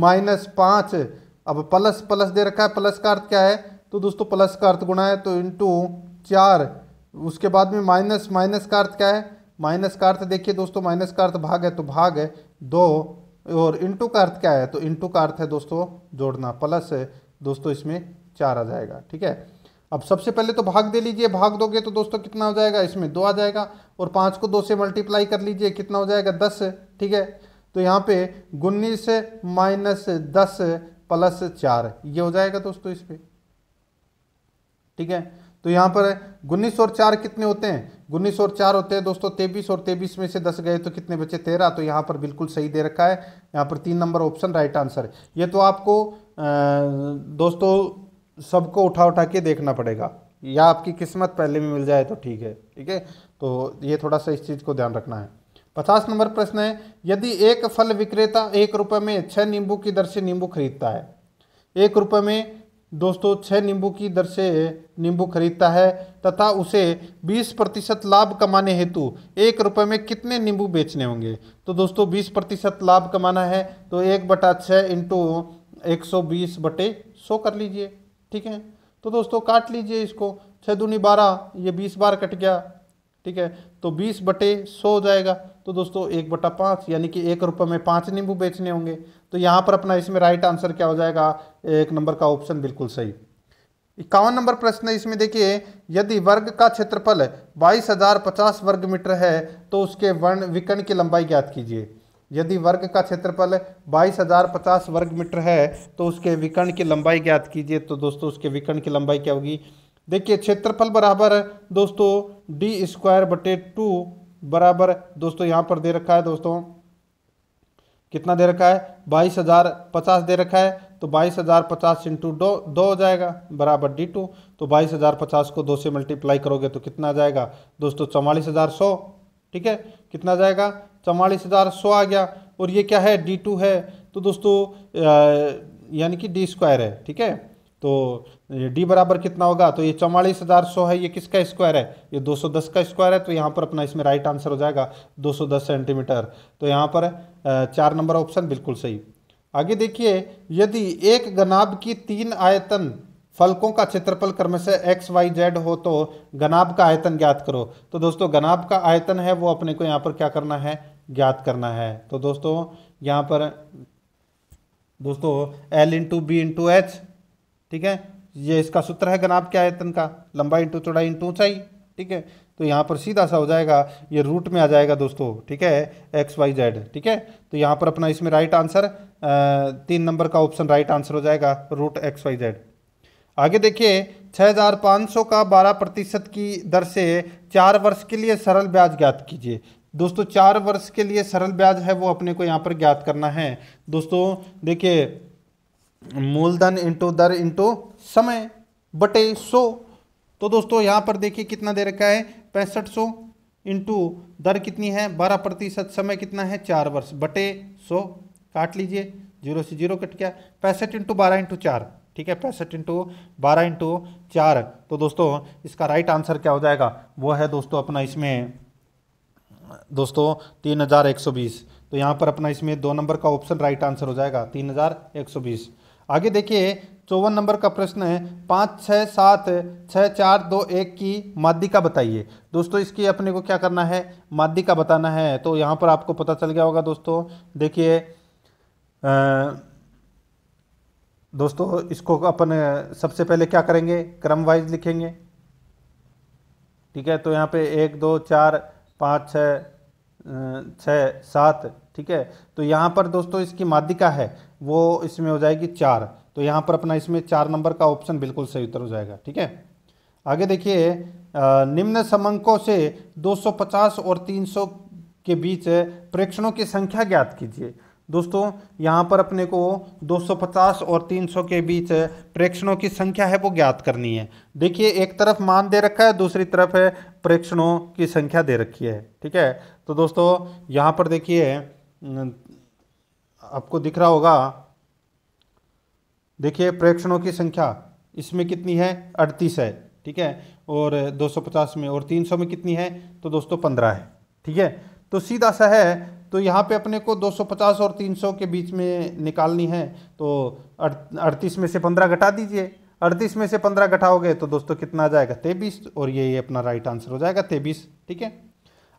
माइनस पाँच अब प्लस प्लस दे रखा है प्लस का अर्थ क्या है तो दोस्तों प्लस का अर्थ गुणा है तो इंटू चार उसके बाद में माइनस माइनस का अर्थ क्या है माइनस का अर्थ देखिए दोस्तों माइनस का अर्थ भाग है तो भाग है दो और इंटू का अर्थ क्या है तो इंटू का अर्थ है दोस्तों जोड़ना प्लस है दोस्तों इसमें चार आ जाएगा ठीक है अब सबसे पहले तो भाग दे लीजिए भाग दोगे तो दोस्तों कितना हो जाएगा इसमें दो आ जाएगा और पाँच को दो से मल्टीप्लाई कर लीजिए कितना हो जाएगा दस ठीक है तो यहाँ पे उन्नीस माइनस दस प्लस चार ये हो जाएगा दोस्तों इस पर ठीक है तो यहाँ पर उन्नीस और चार कितने होते हैं उन्नीस और चार होते हैं दोस्तों तेबीस और तेबीस में से दस गए तो कितने बचे तेरह तो यहाँ पर बिल्कुल सही दे रखा है यहाँ पर तीन नंबर ऑप्शन राइट आंसर ये तो आपको दोस्तों सबको उठा उठा के देखना पड़ेगा या आपकी किस्मत पहले में मिल जाए तो ठीक है ठीक है तो ये थोड़ा सा इस चीज़ को ध्यान रखना है पचास नंबर प्रश्न है यदि एक फल विक्रेता एक रुपये में छः नींबू की दर से नींबू खरीदता है एक रुपये में दोस्तों छः नींबू की दर से नींबू खरीदता है तथा उसे बीस प्रतिशत लाभ कमाने हेतु एक रुपये में कितने नींबू बेचने होंगे तो दोस्तों बीस प्रतिशत लाभ कमाना है तो एक बटा छः इंटू एक सौ बीस बटे सौ कर लीजिए ठीक है तो दोस्तों काट लीजिए इसको छः दूनी बारह ये बीस बार कट गया ठीक है तो बीस बटे सौ हो जाएगा तो दोस्तों एक बटा पाँच यानी कि एक रुपये में पाँच नींबू बेचने होंगे तो यहाँ पर अपना इसमें राइट आंसर क्या हो जाएगा एक नंबर का ऑप्शन बिल्कुल सही इक्यावन नंबर प्रश्न है इसमें देखिए यदि वर्ग का क्षेत्रफल बाईस हजार पचास वर्ग मीटर है तो उसके वर्ण विकर्ण की लंबाई ज्ञात कीजिए यदि वर्ग का क्षेत्रफल बाईस हजार पचास वर्ग मीटर है तो उसके विकर्ण की लंबाई ज्ञात कीजिए तो दोस्तों उसके विकर्ण की लंबाई क्या होगी देखिए क्षेत्रफल बराबर दोस्तों डी स्क्वायर बटे टू बराबर दोस्तों यहाँ पर दे रखा है दोस्तों कितना दे रखा है बाईस हज़ार पचास दे रखा है तो बाईस हज़ार पचास इंटू दो दो हो जाएगा बराबर डी टू तो बाईस हज़ार पचास को दो से मल्टीप्लाई करोगे तो कितना आ जाएगा दोस्तों चौवालीस हज़ार सौ ठीक है कितना जाएगा चौवालीस हज़ार सौ आ गया और ये क्या है डी टू है तो दोस्तों यानी कि डी स्क्वायर है ठीक है तो ये डी बराबर कितना होगा तो ये चौवालीस हज़ार सौ है ये किसका स्क्वायर है ये 210 का स्क्वायर है तो यहाँ पर अपना इसमें राइट आंसर हो जाएगा 210 सेंटीमीटर तो यहाँ पर चार नंबर ऑप्शन बिल्कुल सही आगे देखिए यदि एक गनाब की तीन आयतन फलकों का क्षेत्रफल क्रम से एक्स वाई जेड हो तो गनाब का आयतन ज्ञात करो तो दोस्तों गनाब का आयतन है वो अपने को यहाँ पर क्या करना है ज्ञात करना है तो दोस्तों यहाँ पर दोस्तों L into B into H ठीक है ये इसका सूत्र है गनाब के आयतन का लंबाई इंटू चौड़ाई इंटू ऊंचाई ठीक है तो यहाँ पर सीधा सा हो जाएगा ये रूट में आ जाएगा दोस्तों ठीक है एक्स वाई जेड ठीक है तो यहाँ पर अपना इसमें राइट आंसर तीन नंबर का ऑप्शन राइट आंसर हो जाएगा रूट एक्स वाई जेड आगे देखिए 6500 का 12 प्रतिशत की दर से चार वर्ष के लिए सरल ब्याज ज्ञात कीजिए दोस्तों चार वर्ष के लिए सरल ब्याज है वो अपने को यहाँ पर ज्ञात करना है दोस्तों देखिए मूलधन इंटू दर इंटू समय बटे सो तो दोस्तों यहाँ पर देखिए कितना दे रखा है पैंसठ सौ इंटू दर कितनी है बारह प्रतिशत समय कितना है चार वर्ष बटे सो काट लीजिए जीरो से जीरो कट गया पैंसठ इंटू बारह इंटू चार ठीक है पैंसठ इंटू बारह इंटू चार तो दोस्तों इसका राइट आंसर क्या हो जाएगा वो है दोस्तों अपना इसमें दोस्तों तीन हज़ार एक सौ बीस तो यहाँ पर अपना इसमें दो नंबर का ऑप्शन राइट आंसर हो जाएगा तीन हज़ार एक सौ बीस आगे देखिए चौवन नंबर का प्रश्न है पाँच छः सात छः चार दो एक की माध्यिका बताइए दोस्तों इसकी अपने को क्या करना है माध्यिका बताना है तो यहाँ पर आपको पता चल गया होगा दोस्तों देखिए दोस्तों इसको अपन सबसे पहले क्या करेंगे क्रम वाइज लिखेंगे ठीक है तो यहाँ पे एक दो चार पाँच छः छः सात ठीक है तो यहाँ पर दोस्तों इसकी माध्यिका है वो इसमें हो जाएगी चार तो यहाँ पर अपना इसमें चार नंबर का ऑप्शन बिल्कुल सही उत्तर हो जाएगा ठीक है आगे देखिए निम्न समंकों से 250 और 300 के बीच प्रेक्षणों की संख्या ज्ञात कीजिए दोस्तों यहाँ पर अपने को 250 और 300 के बीच प्रेक्षणों की संख्या है वो ज्ञात करनी है देखिए एक तरफ मान दे रखा है दूसरी तरफ है प्रेक्षणों की संख्या दे रखी है ठीक है तो दोस्तों यहाँ पर देखिए आपको दिख रहा होगा देखिए प्रेक्षणों की संख्या इसमें कितनी है अड़तीस है ठीक है और 250 में और 300 में कितनी है तो दोस्तों 15 है ठीक है तो सीधा सा है तो यहाँ पे अपने को 250 और 300 के बीच में निकालनी है तो अड़तीस में से 15 घटा दीजिए अड़तीस में से 15 घटाओगे तो दोस्तों कितना आ जाएगा तेबीस और ये, ये अपना राइट आंसर हो जाएगा तेबीस ठीक है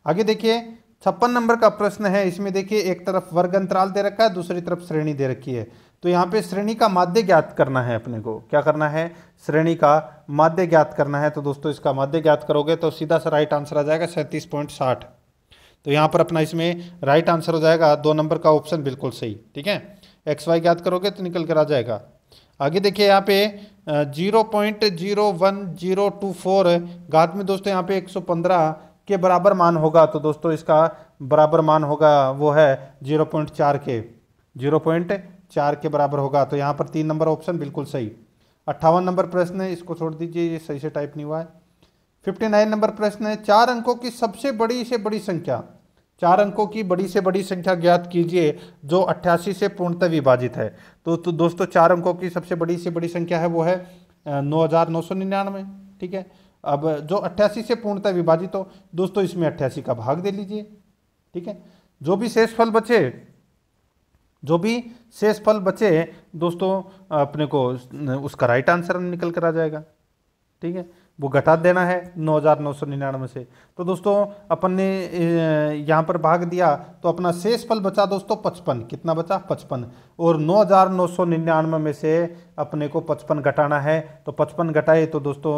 आगे देखिए छप्पन नंबर का प्रश्न है इसमें देखिए एक तरफ वर्ग अंतराल दे रखा है दूसरी तरफ श्रेणी दे रखी है तो यहाँ पे श्रेणी का माध्य ज्ञात करना है अपने को क्या करना है श्रेणी का माध्य ज्ञात करना है तो दोस्तों इसका माध्य ज्ञात करोगे तो सीधा सा राइट आंसर आ जाएगा सैंतीस पॉइंट साठ तो यहाँ पर अपना इसमें राइट आंसर हो जाएगा दो नंबर का ऑप्शन बिल्कुल सही ठीक है एक्स वाई ज्ञात करोगे तो निकल कर आ जाएगा आगे देखिए यहाँ पे zero point zero one zero two four घात में दोस्तों यहाँ पे एक सौ पंद्रह के बराबर मान होगा तो दोस्तों इसका बराबर मान होगा वो है जीरो पॉइंट चार के जीरो पॉइंट चार के बराबर होगा तो यहाँ पर तीन नंबर ऑप्शन बिल्कुल सही अट्ठावन नंबर प्रश्न है इसको छोड़ दीजिए ये सही से टाइप नहीं हुआ है फिफ्टी नाइन नंबर प्रश्न है चार अंकों की सबसे बड़ी से बड़ी संख्या चार अंकों की बड़ी से बड़ी संख्या ज्ञात कीजिए जो अट्ठासी से पूर्णतः विभाजित है तो, तो दोस्तों चार अंकों की सबसे बड़ी से बड़ी संख्या है वो है नौ हज़ार नौ सौ निन्यानवे ठीक है अब जो अट्ठासी से पूर्णतः विभाजित हो दोस्तों इसमें अट्ठासी का भाग दे लीजिए ठीक है जो भी शेष फल बचे जो भी शेष फल बचे दोस्तों अपने को उसका राइट आंसर निकल कर आ जाएगा ठीक है वो घटा देना है नौ हज़ार नौ सौ निन्यानवे से तो दोस्तों अपन ने यहाँ पर भाग दिया तो अपना शेष फल बचा दोस्तों पचपन कितना बचा पचपन और नौ हज़ार नौ सौ निन्यानवे में से अपने को पचपन घटाना है तो पचपन घटाए तो दोस्तों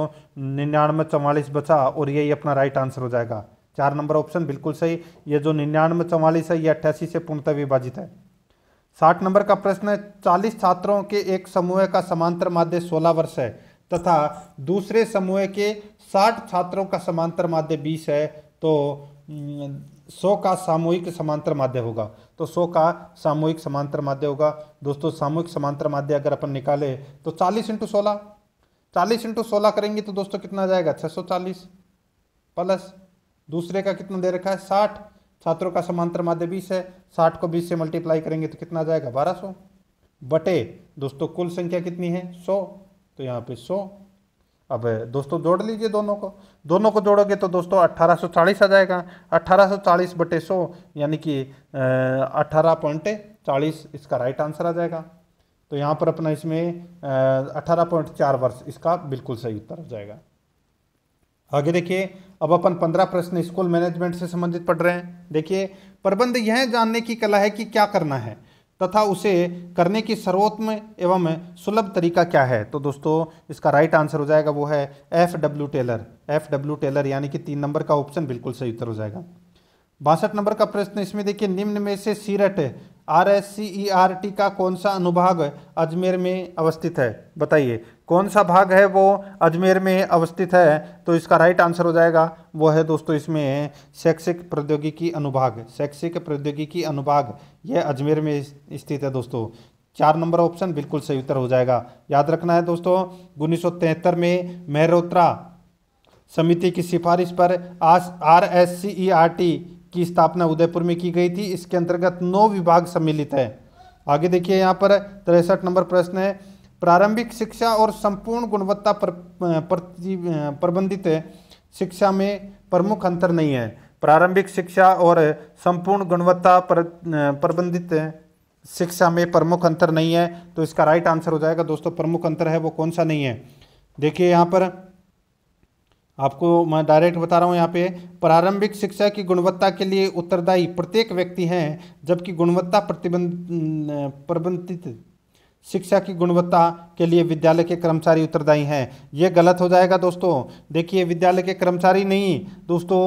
निन्यानवे चवालीस बचा और यही अपना राइट आंसर हो जाएगा चार नंबर ऑप्शन बिल्कुल सही ये जो निन्यानवे चवालीस है ये अट्ठासी से पूर्णतः विभाजित है साठ नंबर का प्रश्न है चालीस छात्रों के एक समूह का समांतर माध्य सोलह वर्ष है तथा दूसरे समूह के 60 छात्रों का समांतर माध्य 20 है तो 100 का सामूहिक समांतर माध्य होगा तो 100 का सामूहिक समांतर माध्य होगा दोस्तों सामूहिक समांतर माध्य अगर अपन निकाले तो 40 इंटू सोलह चालीस इंटू सोलह करेंगे तो दोस्तों कितना जाएगा 640 प्लस दूसरे का कितना दे रखा है 60 छात्रों का समांतर माध्य 20 है 60 को 20 से मल्टीप्लाई करेंगे तो कितना जाएगा 1200 बटे दोस्तों कुल संख्या कितनी है सौ तो यहाँ पे सौ अब दोस्तों जोड़ लीजिए दोनों को दोनों को जोड़ोगे तो दोस्तों चालीस आ जाएगा चालीस बटे सौ यानी कि अठारह पॉइंट चालीस इसका राइट आंसर आ जाएगा तो यहाँ पर अपना इसमें अठारह पॉइंट चार वर्ष इसका बिल्कुल सही उत्तर हो जाएगा आगे देखिए अब अपन पंद्रह प्रश्न स्कूल मैनेजमेंट से संबंधित पढ़ रहे हैं देखिए प्रबंध यह जानने की कला है कि क्या करना है तथा उसे करने की सर्वोत्तम एवं सुलभ तरीका क्या है तो दोस्तों इसका राइट आंसर हो जाएगा वो है F W Taylor F W Taylor यानी कि तीन नंबर का ऑप्शन बिल्कुल सही उत्तर हो जाएगा बासठ नंबर का प्रश्न इसमें देखिए निम्न में से सीरट R S C E R T का कौन सा अनुभाग अजमेर में अवस्थित है बताइए कौन सा भाग है वो अजमेर में अवस्थित है तो इसका राइट आंसर हो जाएगा वो है दोस्तों इसमें शैक्षिक प्रौद्योगिकी अनुभाग शैक्षिक प्रौद्योगिकी अनुभाग यह अजमेर में स्थित है दोस्तों चार नंबर ऑप्शन बिल्कुल सही उत्तर हो जाएगा याद रखना है दोस्तों उन्नीस में मेहरोत्रा समिति की सिफारिश पर R S C E R T की स्थापना उदयपुर में की गई थी इसके अंतर्गत नौ विभाग सम्मिलित है आगे देखिए यहाँ पर तिरसठ नंबर प्रश्न है प्रारंभिक शिक्षा और संपूर्ण गुणवत्ता पर, प्रबंधित शिक्षा में प्रमुख अंतर नहीं है प्रारंभिक शिक्षा और संपूर्ण गुणवत्ता पर, प्रबंधित शिक्षा में प्रमुख अंतर नहीं है तो इसका राइट आंसर हो जाएगा दोस्तों प्रमुख अंतर है वो कौन सा नहीं है देखिए यहाँ पर आपको मैं डायरेक्ट बता रहा हूँ यहाँ पे प्रारंभिक शिक्षा की गुणवत्ता के लिए उत्तरदायी प्रत्येक व्यक्ति हैं जबकि गुणवत्ता प्रतिबंध प्रबंधित शिक्षा की गुणवत्ता के लिए विद्यालय के कर्मचारी उत्तरदायी हैं ये गलत हो जाएगा दोस्तों देखिए विद्यालय के कर्मचारी नहीं दोस्तों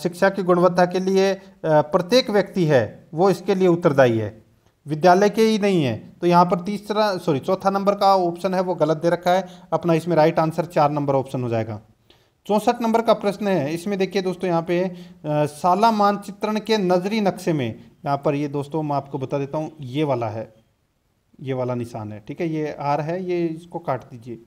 शिक्षा की गुणवत्ता के लिए प्रत्येक व्यक्ति है वो इसके लिए उत्तरदायी है विद्यालय के ही नहीं है तो यहाँ पर तीसरा सॉरी चौथा नंबर का ऑप्शन है वो गलत दे रखा है अपना इसमें राइट आंसर चार नंबर ऑप्शन हो जाएगा चौंसठ नंबर का प्रश्न है इसमें देखिए दोस्तों यहाँ पे साला मानचित्रण के नजरी नक्शे में यहाँ पर ये दोस्तों मैं आपको बता देता हूँ ये वाला है ये वाला निशान है ठीक है ये आर है ये इसको काट दीजिए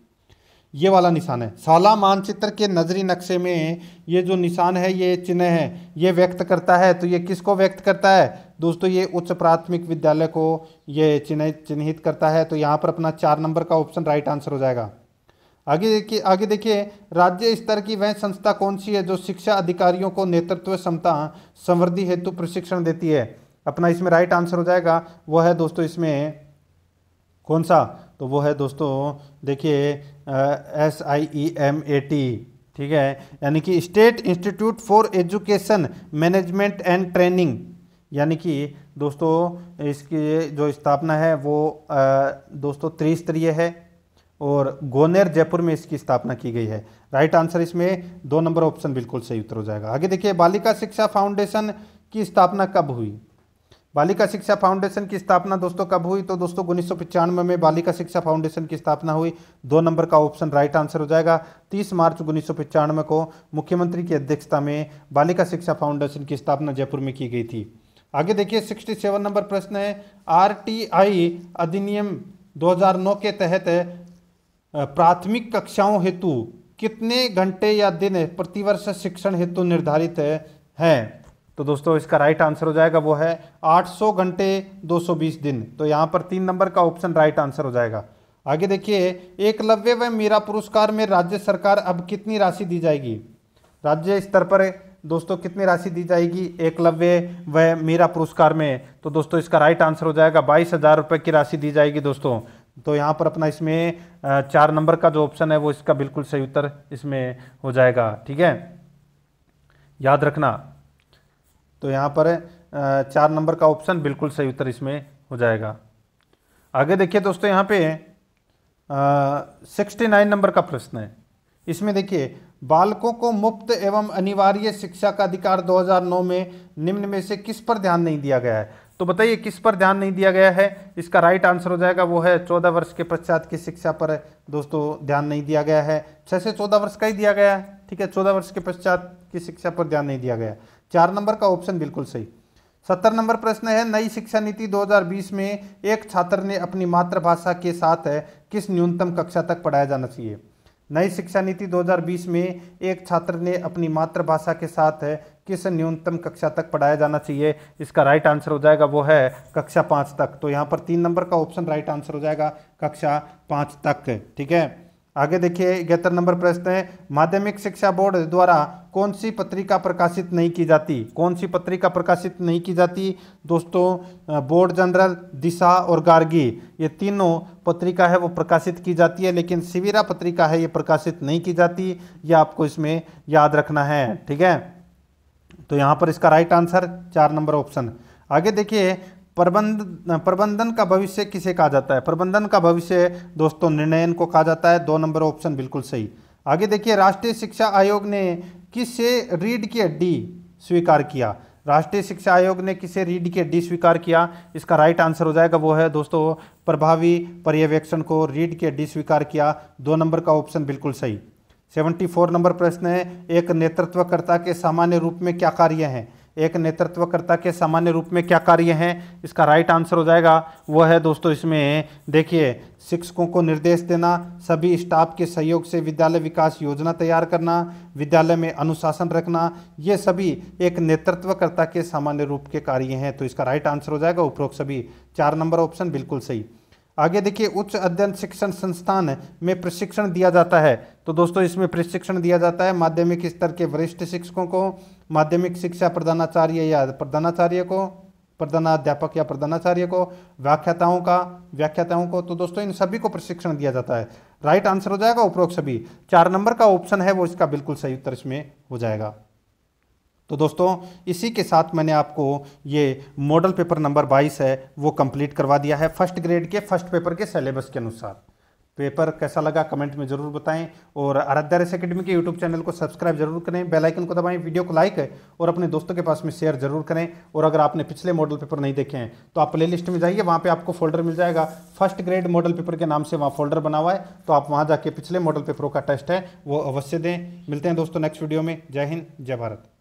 ये वाला निशान है साला मानचित्र के नजरी नक्शे में ये जो निशान है ये चिन्ह है ये व्यक्त करता है तो ये किसको व्यक्त करता है दोस्तों ये उच्च प्राथमिक विद्यालय को ये चिन्ह चिन्हित करता है तो यहाँ पर अपना चार नंबर का ऑप्शन राइट आंसर हो जाएगा आगे देखिए आगे देखिए राज्य स्तर की वह संस्था कौन सी है जो शिक्षा अधिकारियों को नेतृत्व क्षमता संवृद्धि हेतु प्रशिक्षण देती है अपना इसमें राइट आंसर हो जाएगा वो है दोस्तों इसमें कौन सा तो वो है दोस्तों देखिए S I E M A T ठीक है यानी कि state institute for education management and training यानी कि दोस्तों इसकी जो स्थापना है वो आ, दोस्तों त्रिस्तरीय है और गोनेर जयपुर में इसकी स्थापना की गई है राइट आंसर इसमें दो नंबर ऑप्शन बिल्कुल सही उत्तर हो जाएगा आगे देखिए बालिका शिक्षा फाउंडेशन की स्थापना कब हुई बालिका शिक्षा फाउंडेशन की स्थापना दोस्तों कब हुई तो दोस्तों उन्नीस में बालिका शिक्षा फाउंडेशन की स्थापना हुई दो नंबर का ऑप्शन राइट आंसर हो जाएगा 30 मार्च उन्नीस को मुख्यमंत्री की अध्यक्षता में बालिका शिक्षा फाउंडेशन की स्थापना जयपुर में की गई थी आगे देखिए 67 नंबर प्रश्न है आरटीआई अधिनियम 2009 के तहत प्राथमिक कक्षाओं हेतु कितने घंटे या दिन प्रतिवर्ष शिक्षण हेतु निर्धारित है तो दोस्तों इसका राइट आंसर हो जाएगा वो है 800 घंटे 220 दिन तो यहाँ पर तीन नंबर का ऑप्शन राइट आंसर हो जाएगा आगे देखिए एकलव्य व मीरा पुरस्कार में राज्य सरकार अब कितनी राशि दी जाएगी राज्य स्तर पर दोस्तों कितनी राशि दी जाएगी एकलव्य व मीरा पुरस्कार में तो दोस्तों इसका राइट आंसर हो जाएगा बाईस हज़ार रुपये की राशि दी जाएगी दोस्तों तो यहाँ पर अपना इसमें चार नंबर का जो ऑप्शन है वो इसका बिल्कुल सही उत्तर इसमें हो जाएगा ठीक है याद रखना तो यहाँ पर चार नंबर का ऑप्शन बिल्कुल सही उत्तर इसमें हो जाएगा आगे देखिए दोस्तों यहाँ पे सिक्सटी नाइन नंबर का प्रश्न है इसमें देखिए बालकों को मुफ्त एवं अनिवार्य शिक्षा का अधिकार 2009 में निम्न में से किस पर ध्यान नहीं दिया गया है तो बताइए किस पर ध्यान नहीं दिया गया है इसका राइट आंसर हो जाएगा वो है चौदह वर्ष के पश्चात की शिक्षा पर दोस्तों ध्यान नहीं दिया गया है छह से चौदह वर्ष का ही दिया गया है ठीक है चौदह वर्ष के पश्चात की शिक्षा पर ध्यान नहीं दिया गया चार नंबर का ऑप्शन बिल्कुल सही सत्तर नंबर प्रश्न है नई शिक्षा नीति 2020 में एक छात्र ने अपनी मातृभाषा के साथ है किस न्यूनतम कक्षा तक पढ़ाया जाना चाहिए नई शिक्षा नीति 2020 में एक छात्र ने अपनी मातृभाषा के साथ किस न्यूनतम कक्षा तक पढ़ाया जाना चाहिए इसका राइट आंसर हो जाएगा वो है कक्षा पाँच तक तो यहाँ पर तीन नंबर का ऑप्शन राइट आंसर हो जाएगा कक्षा पाँच तक ठीक है आगे देखिए इकहत्तर नंबर प्रश्न है माध्यमिक शिक्षा बोर्ड द्वारा कौन सी पत्रिका प्रकाशित नहीं की जाती कौन सी पत्रिका प्रकाशित नहीं की जाती दोस्तों बोर्ड जनरल दिशा और गार्गी ये तीनों पत्रिका है वो प्रकाशित की जाती है लेकिन सिविरा पत्रिका है ये प्रकाशित नहीं की जाती ये आपको इसमें याद रखना है ठीक है तो यहाँ पर इसका राइट आंसर चार नंबर ऑप्शन आगे देखिए प्रबंध प्रबंधन का भविष्य किसे कहा जाता है प्रबंधन का भविष्य दोस्तों निर्णयन को कहा जाता है दो नंबर ऑप्शन बिल्कुल सही आगे देखिए राष्ट्रीय शिक्षा आयोग ने किसे रीड की हड्डी स्वीकार किया राष्ट्रीय शिक्षा आयोग ने किसे रीड की हड्डी स्वीकार किया इसका राइट आंसर हो जाएगा वो है दोस्तों प्रभावी पर्यवेक्षण को रीड की हड्डी स्वीकार किया दो नंबर का ऑप्शन बिल्कुल सही सेवेंटी फोर नंबर प्रश्न है एक नेतृत्वकर्ता के सामान्य रूप में क्या कार्य हैं एक नेतृत्वकर्ता के सामान्य रूप में क्या कार्य हैं इसका राइट आंसर हो जाएगा वह है दोस्तों इसमें देखिए शिक्षकों को निर्देश देना सभी स्टाफ के सहयोग से विद्यालय विकास योजना तैयार करना विद्यालय में अनुशासन रखना ये सभी एक नेतृत्वकर्ता के सामान्य रूप के कार्य हैं तो इसका राइट आंसर हो जाएगा उपरोक्त सभी चार नंबर ऑप्शन बिल्कुल सही आगे देखिए उच्च अध्ययन शिक्षण संस्थान में प्रशिक्षण दिया जाता है तो दोस्तों इसमें प्रशिक्षण दिया जाता है माध्यमिक स्तर के वरिष्ठ शिक्षकों को माध्यमिक शिक्षा प्रधानाचार्य या प्रधानाचार्य को प्रधानाध्यापक या प्रधानाचार्य को व्याख्याताओं का व्याख्याताओं को तो दोस्तों इन सभी को प्रशिक्षण दिया जाता है राइट आंसर हो जाएगा उपरोक्त सभी चार नंबर का ऑप्शन है वो इसका बिल्कुल सही उत्तर इसमें हो जाएगा तो दोस्तों इसी के साथ मैंने आपको ये मॉडल पेपर नंबर 22 है वो कंप्लीट करवा दिया है फर्स्ट ग्रेड के फर्स्ट पेपर के सिलेबस के अनुसार पेपर कैसा लगा कमेंट में जरूर बताएं और आराध्या रेस अकेडमी के यूट्यूब चैनल को सब्सक्राइब जरूर करें बेल आइकन को दबाएं वीडियो को लाइक और अपने दोस्तों के पास में शेयर जरूर करें और अगर आपने पिछले मॉडल पेपर नहीं देखे हैं तो आप प्लेलिस्ट में जाइए वहाँ पे आपको फोल्डर मिल जाएगा फर्स्ट ग्रेड मॉडल पेपर के नाम से वहाँ फोल्डर बना हुआ है तो आप वहाँ जाके पिछले मॉडल पेपरों का टेस्ट है वो अवश्य दें मिलते हैं दोस्तों नेक्स्ट वीडियो में जय हिंद जय भारत